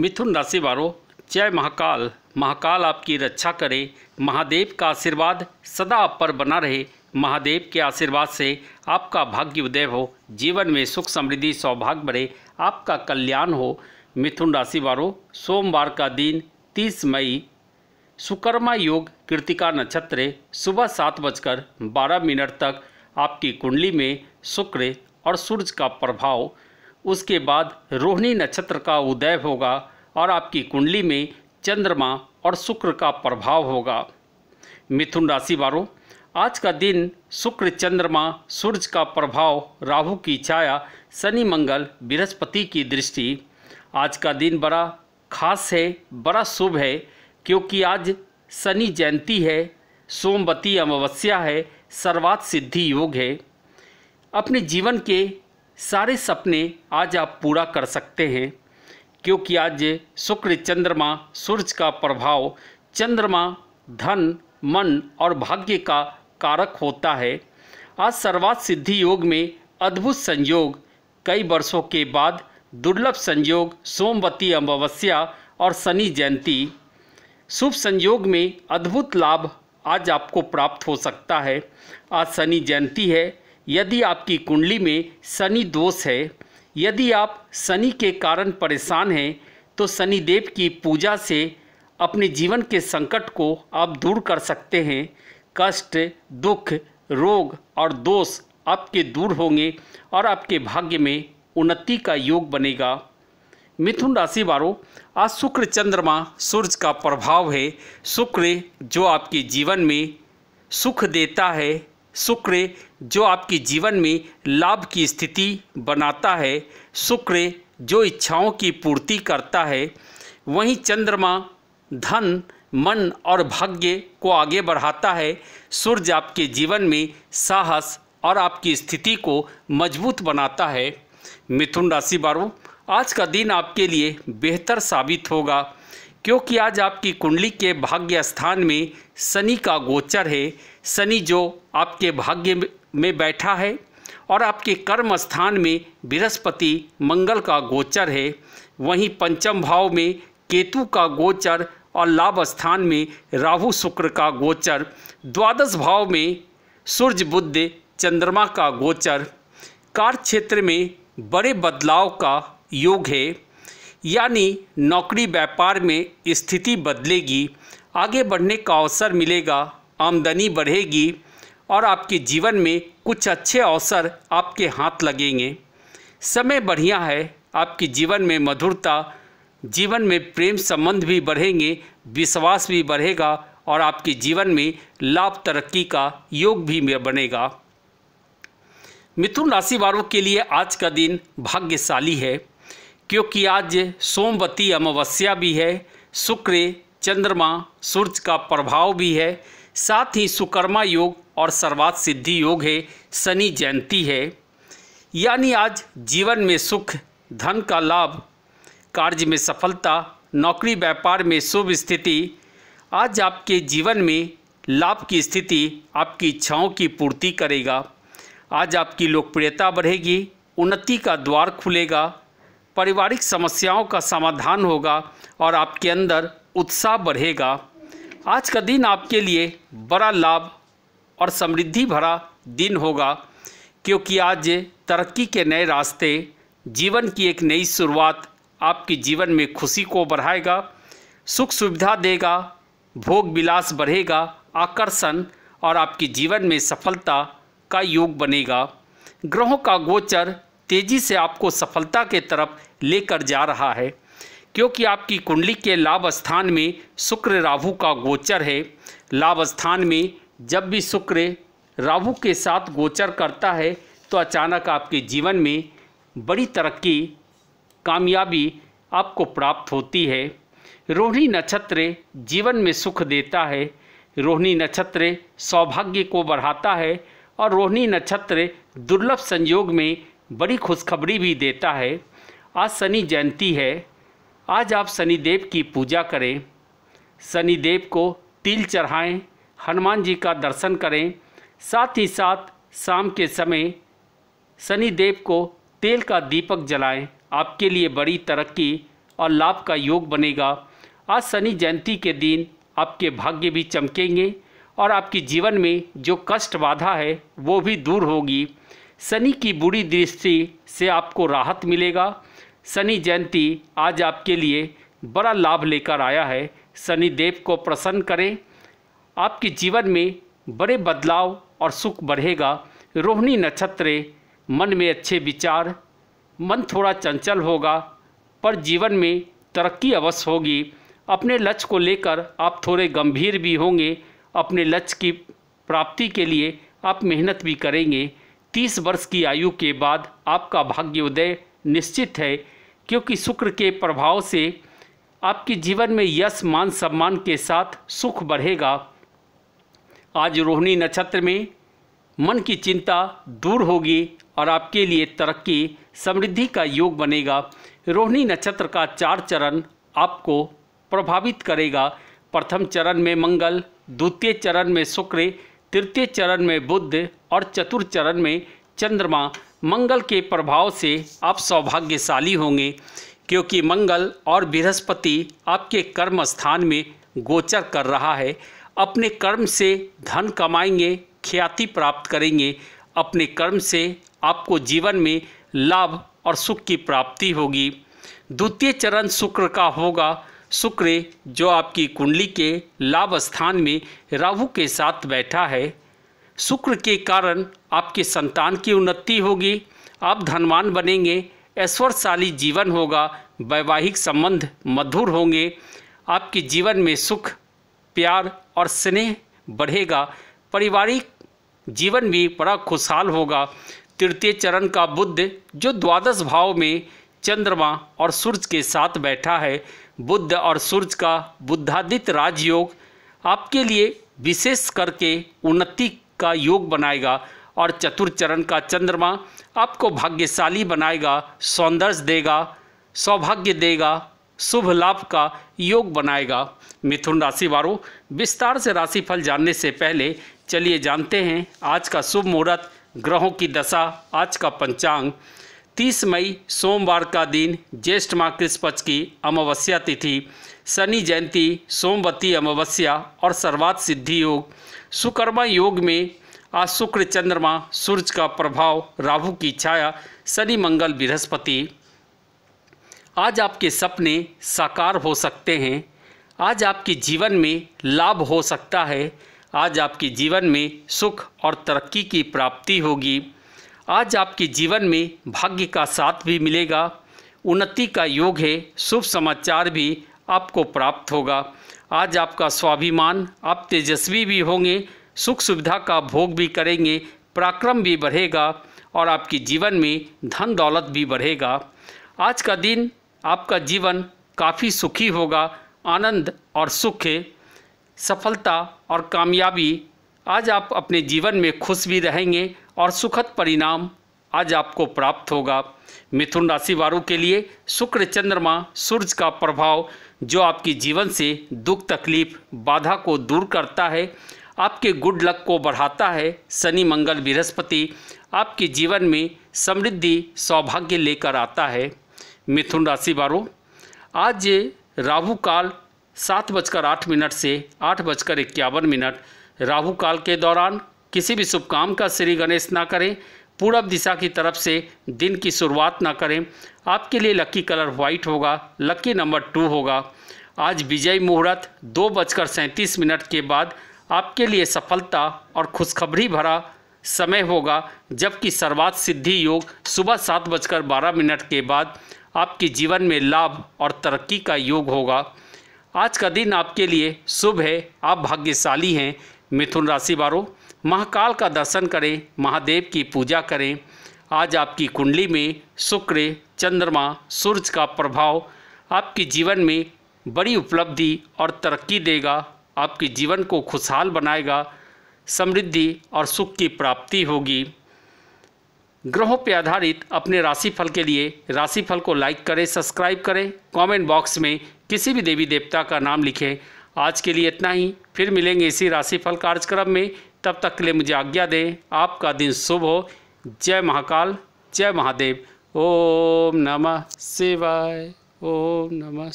मिथुन राशि वालों जय महाकाल महाकाल आपकी रक्षा करे महादेव का आशीर्वाद सदा आप पर बना रहे महादेव के आशीर्वाद से आपका भाग्य उदय हो जीवन में सुख समृद्धि सौभाग्य बढ़े आपका कल्याण हो मिथुन राशि वालों सोमवार का दिन 30 मई सुकर्मा योग कृतिका नक्षत्र सुबह सात बजकर बारह मिनट तक आपकी कुंडली में शुक्र और सूर्य का प्रभाव उसके बाद रोहिणी नक्षत्र का उदय होगा और आपकी कुंडली में चंद्रमा और शुक्र का प्रभाव होगा मिथुन राशि वालों आज का दिन शुक्र चंद्रमा सूर्य का प्रभाव राहु की छाया शनि मंगल बृहस्पति की दृष्टि आज का दिन बड़ा खास है बड़ा शुभ है क्योंकि आज शनि जयंती है सोमवती अमावस्या है सर्वात सिद्धि योग है अपने जीवन के सारे सपने आज आप पूरा कर सकते हैं क्योंकि आज शुक्र चंद्रमा सूर्य का प्रभाव चंद्रमा धन मन और भाग्य का कारक होता है आज सर्वात सिद्धि योग में अद्भुत संयोग कई वर्षों के बाद दुर्लभ संयोग सोमवती अमावस्या और शनि जयंती शुभ संयोग में अद्भुत लाभ आज आपको प्राप्त हो सकता है आज शनि जयंती है यदि आपकी कुंडली में शनि दोष है यदि आप शनि के कारण परेशान हैं तो शनिदेव की पूजा से अपने जीवन के संकट को आप दूर कर सकते हैं कष्ट दुख रोग और दोष आपके दूर होंगे और आपके भाग्य में उन्नति का योग बनेगा मिथुन राशि वालों आज शुक्र चंद्रमा सूर्य का प्रभाव है शुक्र जो आपके जीवन में सुख देता है शुक्र जो आपके जीवन में लाभ की स्थिति बनाता है शुक्र जो इच्छाओं की पूर्ति करता है वहीं चंद्रमा धन मन और भाग्य को आगे बढ़ाता है सूर्य आपके जीवन में साहस और आपकी स्थिति को मजबूत बनाता है मिथुन राशि वालों आज का दिन आपके लिए बेहतर साबित होगा क्योंकि आज आपकी कुंडली के भाग्य स्थान में शनि का गोचर है शनि जो आपके भाग्य में बैठा है और आपके कर्म स्थान में बृहस्पति मंगल का गोचर है वहीं पंचम भाव में केतु का गोचर और लाभ स्थान में राहु शुक्र का गोचर द्वादश भाव में सूर्य बुद्ध चंद्रमा का गोचर कार्य क्षेत्र में बड़े बदलाव का योग है यानी नौकरी व्यापार में स्थिति बदलेगी आगे बढ़ने का अवसर मिलेगा आमदनी बढ़ेगी और आपके जीवन में कुछ अच्छे अवसर आपके हाथ लगेंगे समय बढ़िया है आपके जीवन में मधुरता जीवन में प्रेम संबंध भी बढ़ेंगे विश्वास भी बढ़ेगा और आपके जीवन में लाभ तरक्की का योग भी बनेगा मिथुन राशि वालों के लिए आज का दिन भाग्यशाली है क्योंकि आज सोमवती अमावस्या भी है शुक्र चंद्रमा सूर्य का प्रभाव भी है साथ ही सुकर्मा योग और सर्वात सिद्धि योग है शनि जयंती है यानी आज जीवन में सुख धन का लाभ कार्य में सफलता नौकरी व्यापार में शुभ स्थिति आज आपके जीवन में लाभ की स्थिति आपकी इच्छाओं की पूर्ति करेगा आज आपकी लोकप्रियता बढ़ेगी उन्नति का द्वार खुलेगा पारिवारिक समस्याओं का समाधान होगा और आपके अंदर उत्साह बढ़ेगा आज का दिन आपके लिए बड़ा लाभ और समृद्धि भरा दिन होगा क्योंकि आज तरक्की के नए रास्ते जीवन की एक नई शुरुआत आपके जीवन में खुशी को बढ़ाएगा सुख सुविधा देगा भोग विलास बढ़ेगा आकर्षण और आपके जीवन में सफलता का योग बनेगा ग्रहों का गोचर तेज़ी से आपको सफलता के तरफ लेकर जा रहा है क्योंकि आपकी कुंडली के लाभ स्थान में शुक्र राहु का गोचर है लाभ स्थान में जब भी शुक्र राहु के साथ गोचर करता है तो अचानक आपके जीवन में बड़ी तरक्की कामयाबी आपको प्राप्त होती है रोहिणी नक्षत्र जीवन में सुख देता है रोहिणी नक्षत्र सौभाग्य को बढ़ाता है और रोहिणी नक्षत्र दुर्लभ संयोग में बड़ी खुशखबरी भी देता है आज शनि जयंती है आज आप शनिदेव की पूजा करें शनिदेव को तिल चढ़ाएं हनुमान जी का दर्शन करें साथ ही साथ शाम के समय शनिदेव को तेल का दीपक जलाएं आपके लिए बड़ी तरक्की और लाभ का योग बनेगा आज शनि जयंती के दिन आपके भाग्य भी चमकेंगे और आपके जीवन में जो कष्ट बाधा है वो भी दूर होगी शनि की बुरी दृष्टि से आपको राहत मिलेगा शनि जयंती आज आपके लिए बड़ा लाभ लेकर आया है शनि देव को प्रसन्न करें आपके जीवन में बड़े बदलाव और सुख बढ़ेगा रोहिणी नक्षत्र मन में अच्छे विचार मन थोड़ा चंचल होगा पर जीवन में तरक्की अवश्य होगी अपने लक्ष्य को लेकर आप थोड़े गंभीर भी होंगे अपने लक्ष्य की प्राप्ति के लिए आप मेहनत भी करेंगे तीस वर्ष की आयु के बाद आपका भाग्योदय निश्चित है क्योंकि शुक्र के प्रभाव से आपके जीवन में यश मान सम्मान के साथ सुख बढ़ेगा आज रोहिणी नक्षत्र में मन की चिंता दूर होगी और आपके लिए तरक्की समृद्धि का योग बनेगा रोहिणी नक्षत्र का चार चरण आपको प्रभावित करेगा प्रथम चरण में मंगल द्वितीय चरण में शुक्र तृतीय चरण में बुद्ध और चतुर्थ चरण में चंद्रमा मंगल के प्रभाव से आप सौभाग्यशाली होंगे क्योंकि मंगल और बृहस्पति आपके कर्म स्थान में गोचर कर रहा है अपने कर्म से धन कमाएंगे ख्याति प्राप्त करेंगे अपने कर्म से आपको जीवन में लाभ और सुख की प्राप्ति होगी द्वितीय चरण शुक्र का होगा शुक्र जो आपकी कुंडली के लाभ स्थान में राहु के साथ बैठा है शुक्र के कारण आपकी संतान की उन्नति होगी आप धनवान बनेंगे ऐश्वर्यशाली जीवन होगा वैवाहिक संबंध मधुर होंगे आपके जीवन में सुख प्यार और स्नेह बढ़ेगा पारिवारिक जीवन भी बड़ा खुशहाल होगा तृतीय चरण का बुद्ध जो द्वादश भाव में चंद्रमा और सूर्य के साथ बैठा है बुद्ध और सूर्य का बुद्धादित्य राजयोग आपके लिए विशेष करके उन्नति का योग बनाएगा और चतुर चरण का चंद्रमा आपको भाग्यशाली बनाएगा सौंदर्य देगा सौभाग्य देगा शुभ लाभ का योग बनाएगा मिथुन राशि वालों विस्तार से राशिफल जानने से पहले चलिए जानते हैं आज का शुभ मुहूर्त ग्रहों की दशा आज का पंचांग तीस मई सोमवार का दिन ज्येष्ठ माह कृष्ण पक्ष की अमावस्या तिथि शनि जयंती सोमवती अमावस्या और सर्वात सिद्धि योग सुकर्मा योग में आज शुक्र चंद्रमा सूर्य का प्रभाव राहु की छाया शनि मंगल बृहस्पति आज आपके सपने साकार हो सकते हैं आज आपके जीवन में लाभ हो सकता है आज आपके जीवन में सुख और तरक्की की प्राप्ति होगी आज आपके जीवन में भाग्य का साथ भी मिलेगा उन्नति का योग है शुभ समाचार भी आपको प्राप्त होगा आज आपका स्वाभिमान आप तेजस्वी भी होंगे सुख सुविधा का भोग भी करेंगे पराक्रम भी बढ़ेगा और आपके जीवन में धन दौलत भी बढ़ेगा आज का दिन आपका जीवन काफ़ी सुखी होगा आनंद और सुख सफलता और कामयाबी आज आप अपने जीवन में खुश भी रहेंगे और सुखद परिणाम आज आपको प्राप्त होगा मिथुन राशि वालों के लिए शुक्र चंद्रमा सूर्य का प्रभाव जो आपकी जीवन से दुख तकलीफ बाधा को दूर करता है आपके गुड लक को बढ़ाता है शनि मंगल बृहस्पति आपके जीवन में समृद्धि सौभाग्य लेकर आता है मिथुन राशि वालों आज राहु काल सात बजकर आठ मिनट से आठ बजकर इक्यावन मिनट राहु काल के दौरान किसी भी शुभ काम का श्री गणेश ना करें पूरब दिशा की तरफ से दिन की शुरुआत ना करें आपके लिए लकी कलर व्हाइट होगा लकी नंबर टू होगा आज विजय मुहूर्त दो बजकर सैंतीस मिनट के बाद आपके लिए सफलता और खुशखबरी भरा समय होगा जबकि सर्वात सिद्धि योग सुबह सात बजकर बारह मिनट के बाद आपके जीवन में लाभ और तरक्की का योग होगा आज का दिन आपके लिए शुभ है आप भाग्यशाली हैं मिथुन राशि वालों महाकाल का दर्शन करें महादेव की पूजा करें आज आपकी कुंडली में शुक्र चंद्रमा सूर्य का प्रभाव आपके जीवन में बड़ी उपलब्धि और तरक्की देगा आपके जीवन को खुशहाल बनाएगा समृद्धि और सुख की प्राप्ति होगी ग्रहों पर आधारित अपने राशिफल के लिए राशिफल को लाइक करें सब्सक्राइब करें कमेंट बॉक्स में किसी भी देवी देवता का नाम लिखें आज के लिए इतना ही फिर मिलेंगे इसी राशिफल कार्यक्रम में तब तक के लिए मुझे आज्ञा दें आपका दिन शुभ हो जय महाकाल जय महादेव ओम नमः शिवाय ओम नमः